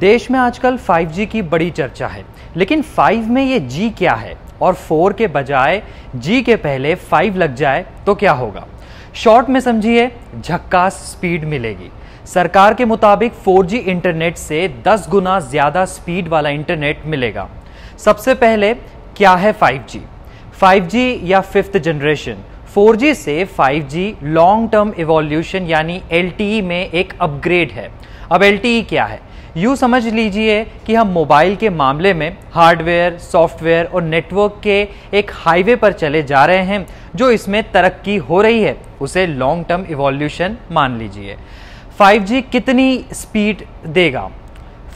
देश में आजकल 5G की बड़ी चर्चा है लेकिन 5 में ये G क्या है और 4 के बजाय G के पहले 5 लग जाए तो क्या होगा शॉर्ट में समझिए झक्कास स्पीड मिलेगी सरकार के मुताबिक 4G इंटरनेट से 10 गुना ज़्यादा स्पीड वाला इंटरनेट मिलेगा सबसे पहले क्या है 5G 5G या फिफ्थ जनरेशन 4G से 5G लॉन्ग टर्म इवोल्यूशन यानी एल e में एक अपग्रेड है अब एल e क्या है यूँ समझ लीजिए कि हम मोबाइल के मामले में हार्डवेयर सॉफ्टवेयर और नेटवर्क के एक हाईवे पर चले जा रहे हैं जो इसमें तरक्की हो रही है उसे लॉन्ग टर्म इवोल्यूशन मान लीजिए 5G कितनी स्पीड देगा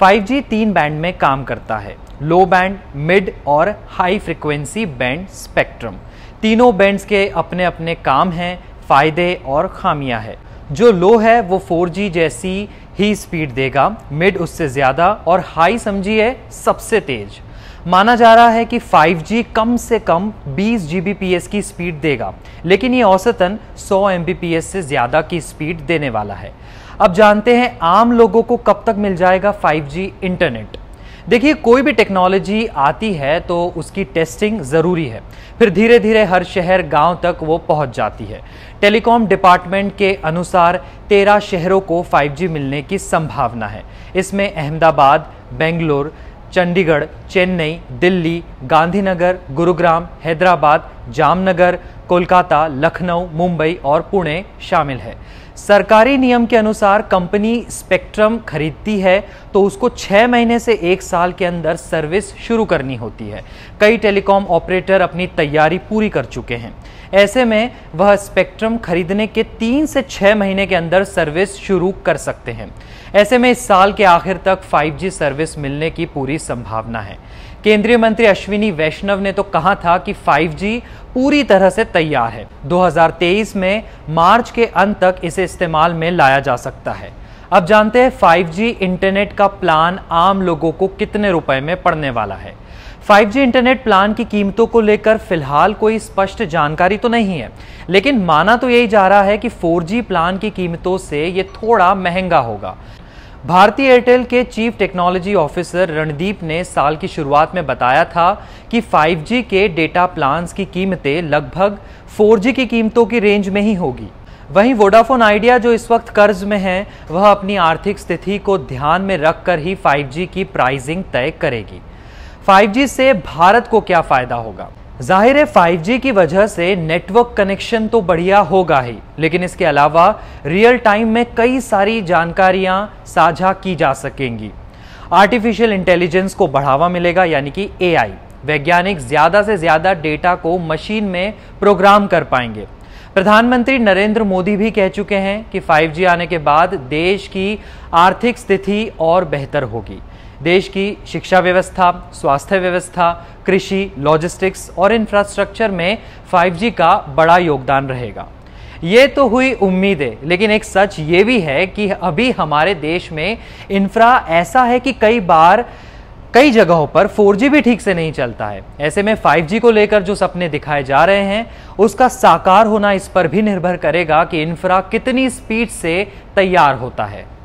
5G तीन बैंड में काम करता है लो बैंड मिड और हाई फ्रिक्वेंसी बैंड स्पेक्ट्रम तीनों बैंड्स के अपने अपने काम हैं फ़ायदे और खामियां हैं जो लो है वो 4G जैसी ही स्पीड देगा मिड उससे ज़्यादा और हाई समझिए सबसे तेज़ माना जा रहा है कि 5G कम से कम 20 Gbps की स्पीड देगा लेकिन ये औसतन 100 Mbps से ज़्यादा की स्पीड देने वाला है अब जानते हैं आम लोगों को कब तक मिल जाएगा 5G इंटरनेट देखिए कोई भी टेक्नोलॉजी आती है तो उसकी टेस्टिंग ज़रूरी है फिर धीरे धीरे हर शहर गांव तक वो पहुंच जाती है टेलीकॉम डिपार्टमेंट के अनुसार तेरह शहरों को 5G मिलने की संभावना है इसमें अहमदाबाद बेंगलोर चंडीगढ़ चेन्नई दिल्ली गांधीनगर गुरुग्राम हैदराबाद जामनगर कोलकाता लखनऊ मुंबई और पुणे शामिल है सरकारी नियम के अनुसार कंपनी स्पेक्ट्रम खरीदती है तो उसको छः महीने से एक साल के अंदर सर्विस शुरू करनी होती है कई टेलीकॉम ऑपरेटर अपनी तैयारी पूरी कर चुके हैं ऐसे में वह स्पेक्ट्रम खरीदने के तीन से छः महीने के अंदर सर्विस शुरू कर सकते हैं ऐसे में इस साल के आखिर तक 5G सर्विस मिलने की पूरी संभावना है केंद्रीय मंत्री अश्विनी वैष्णव ने तो कहा था कि 5G पूरी तरह से तैयार है 2023 में मार्च के अंत तक इसे इस्तेमाल में लाया जा सकता है अब जानते हैं 5G इंटरनेट का प्लान आम लोगों को कितने रुपए में पड़ने वाला है 5G इंटरनेट प्लान की कीमतों को लेकर फिलहाल कोई स्पष्ट जानकारी तो नहीं है लेकिन माना तो यही जा रहा है कि 4G प्लान की कीमतों से ये थोड़ा महंगा होगा भारतीय एयरटेल के चीफ टेक्नोलॉजी ऑफिसर रणदीप ने साल की शुरुआत में बताया था कि 5G के डेटा प्लान्स की कीमतें लगभग 4G की कीमतों की रेंज में ही होगी वहीं वोडाफोन आइडिया जो इस वक्त कर्ज में है वह अपनी आर्थिक स्थिति को ध्यान में रखकर ही 5G की प्राइसिंग तय करेगी 5G से भारत को क्या फायदा होगा जाहिर है 5G की वजह से नेटवर्क कनेक्शन तो बढ़िया होगा ही लेकिन इसके अलावा रियल टाइम में कई सारी जानकारियां साझा की जा सकेंगी आर्टिफिशियल इंटेलिजेंस को बढ़ावा मिलेगा यानी कि ए वैज्ञानिक ज़्यादा से ज़्यादा डेटा को मशीन में प्रोग्राम कर पाएंगे प्रधानमंत्री नरेंद्र मोदी भी कह चुके हैं कि 5G आने के बाद देश की आर्थिक स्थिति और बेहतर होगी देश की शिक्षा व्यवस्था स्वास्थ्य व्यवस्था कृषि लॉजिस्टिक्स और इंफ्रास्ट्रक्चर में 5G का बड़ा योगदान रहेगा ये तो हुई उम्मीदें लेकिन एक सच ये भी है कि अभी हमारे देश में इंफ्रा ऐसा है कि कई बार कई जगहों पर 4G भी ठीक से नहीं चलता है ऐसे में 5G को लेकर जो सपने दिखाए जा रहे हैं उसका साकार होना इस पर भी निर्भर करेगा कि इंफ्रा कितनी स्पीड से तैयार होता है